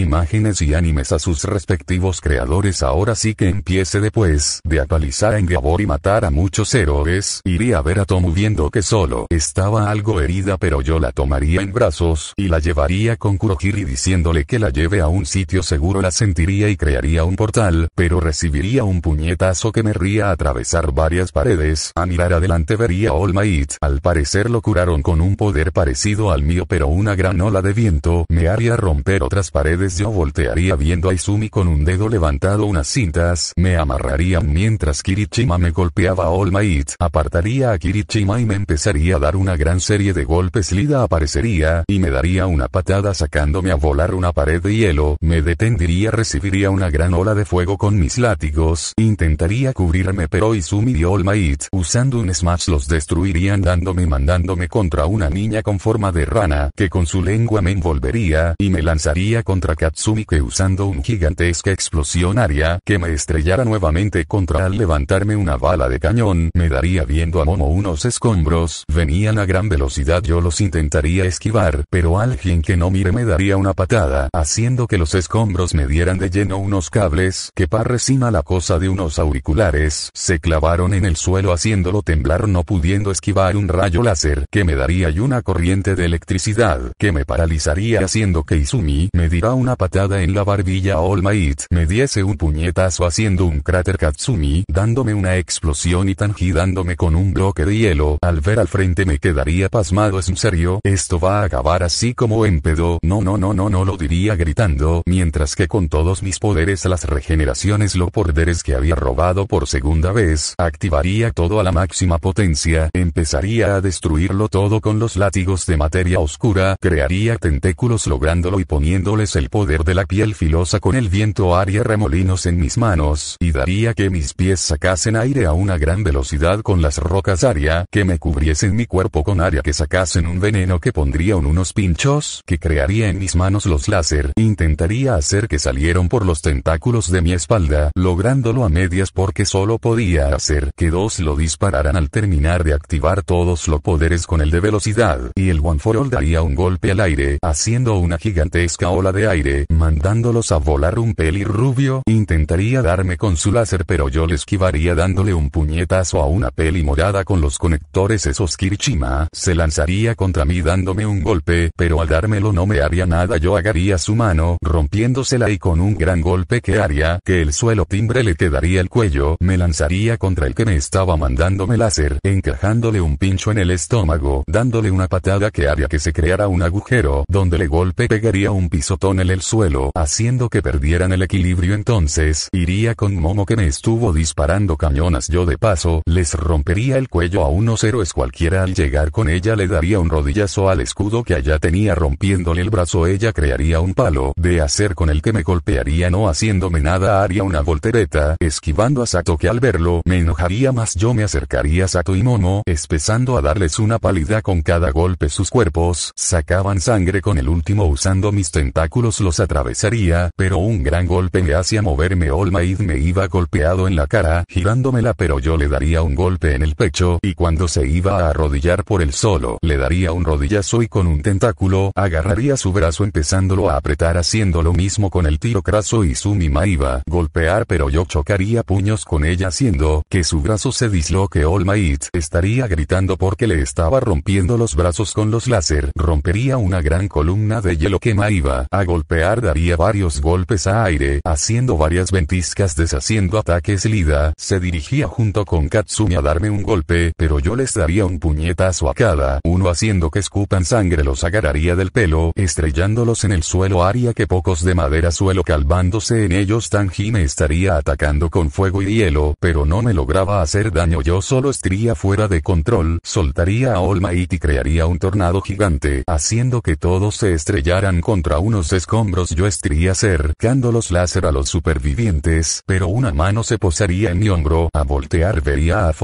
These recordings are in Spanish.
imágenes y animes a sus respectivos creadores ahora sí que empiece después de atalizar a Engabor y matar a muchos héroes, iría a ver a Tomu viendo que solo estaba algo herida pero yo la tomaría en brazos y la llevaría con Kurohiri diciéndole que la lleve a un sitio seguro la sentiría y crearía un portal, pero recibiría un puñetazo que me ría atravesar varias paredes, a mirar adelante vería a All Might, al parecer lo curaron con un poder parecido al mío pero una gran ola de viento me haría romper otras paredes yo voltearía viendo a Izumi con un dedo levantado unas cintas me amarrarían mientras Kirichima me golpeaba a All Might. Apartaría a Kirichima y me empezaría a dar una gran serie de golpes. Lida aparecería y me daría una patada sacándome a volar una pared de hielo. Me detendría recibiría una gran ola de fuego con mis látigos. Intentaría cubrirme pero Izumi y All Might usando un smash los destruirían dándome mandándome contra una niña con forma de rana que con su lengua me envolvería y me lanzaría contra Katsumi que usando un gigantesca explosión aria que me estrellara nuevamente contra al levantarme una bala de cañón me daría viendo a Momo unos escombros, venían a gran velocidad yo los intentaría esquivar, pero alguien que no mire me daría una patada haciendo que los escombros me dieran de lleno unos cables que par recima la cosa de unos auriculares, se clavaron en el suelo haciéndolo temblar no pudiendo esquivar un rayo láser que me daría y una corriente de electricidad que me paralizaría haciendo que Izumi me diera una patada en la barbilla All Might me diese un puñetazo haciendo un cráter Katsumi, dándome una explosión y dándome con un bloque de hielo. Al ver al frente me quedaría pasmado, es en serio, esto va a acabar así como pedo No, no, no, no, no lo diría gritando, mientras que con todos mis poderes las regeneraciones lo poderes que había robado por segunda vez, activaría todo a la máxima potencia, empezaría a destruirlo todo con los látigos de materia oscura, crearía tentáculos lográndolo y poniéndoles el poder de la piel filosa con el viento Aria remolinos en mis manos y daría que mis pies sacasen aire a una gran velocidad con las rocas Aria que me cubriesen mi cuerpo con aria que sacasen un veneno que pondría en unos pinchos que crearía en mis manos los láser intentaría hacer que salieron por los tentáculos de mi espalda lográndolo a medias porque solo podía hacer que dos lo dispararan al terminar de activar todos los poderes con el de velocidad y el one for all daría un golpe al aire haciendo una gigantesca ola de aire mandándolos a volar un pelirrubio intentaría darme con su láser pero yo le esquivaría dándole un puñetazo a una peli morada con los conectores esos Kirishima, se lanzaría contra mí dándome un golpe, pero al dármelo no me haría nada yo agaría su mano, rompiéndosela y con un gran golpe que haría, que el suelo timbre le quedaría el cuello, me lanzaría contra el que me estaba mandándome láser, encajándole un pincho en el estómago, dándole una patada que haría que se creara un agujero, donde le golpe pegaría un pisotón el el suelo haciendo que perdieran el equilibrio entonces iría con Momo que me estuvo disparando cañonas yo de paso les rompería el cuello a unos héroes cualquiera al llegar con ella le daría un rodillazo al escudo que allá tenía rompiéndole el brazo ella crearía un palo de hacer con el que me golpearía no haciéndome nada haría una voltereta esquivando a Sato que al verlo me enojaría más yo me acercaría a Sato y Momo espesando a darles una pálida con cada golpe sus cuerpos sacaban sangre con el último usando mis tentáculos los atravesaría, pero un gran golpe me hacía moverme. Olmaid me iba golpeado en la cara, girándomela, pero yo le daría un golpe en el pecho, y cuando se iba a arrodillar por el solo, le daría un rodillazo y con un tentáculo, agarraría su brazo empezándolo a apretar haciendo lo mismo con el tiro craso y Sumi mima iba golpear, pero yo chocaría puños con ella haciendo que su brazo se disloque. All Olmaid estaría gritando porque le estaba rompiendo los brazos con los láser, rompería una gran columna de hielo que me iba a golpear Pear daría varios golpes a aire, haciendo varias ventiscas deshaciendo ataques Lida se dirigía junto con Katsumi a darme un golpe, pero yo les daría un puñetazo a cada uno haciendo que escupan sangre los agarraría del pelo, estrellándolos en el suelo haría que pocos de madera suelo calvándose en ellos Tanji me estaría atacando con fuego y hielo, pero no me lograba hacer daño yo solo estaría fuera de control, soltaría a All y crearía un tornado gigante, haciendo que todos se estrellaran contra unos escombros hombros yo estaría acercando los láser a los supervivientes, pero una mano se posaría en mi hombro, a voltear vería a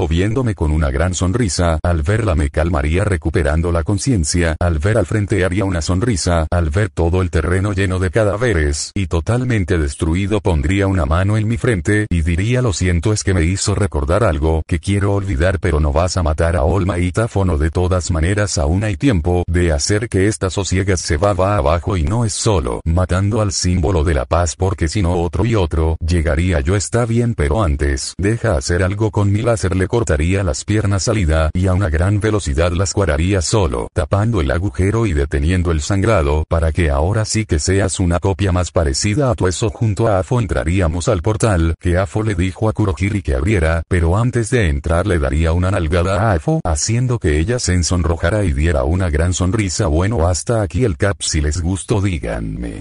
con una gran sonrisa, al verla me calmaría recuperando la conciencia, al ver al frente haría una sonrisa, al ver todo el terreno lleno de cadáveres, y totalmente destruido pondría una mano en mi frente, y diría lo siento es que me hizo recordar algo que quiero olvidar pero no vas a matar a Olma y Tafono de todas maneras aún hay tiempo de hacer que esta sosiegas se va, abajo y no es solo matando al símbolo de la paz porque si no otro y otro llegaría yo está bien pero antes deja hacer algo con mi láser le cortaría las piernas salida y a una gran velocidad las cuararía solo tapando el agujero y deteniendo el sangrado para que ahora sí que seas una copia más parecida a tu eso junto a Afo entraríamos al portal que Afo le dijo a Kurohiri que abriera pero antes de entrar le daría una nalgada a Afo haciendo que ella se ensonrojara y diera una gran sonrisa bueno hasta aquí el cap si les gustó díganme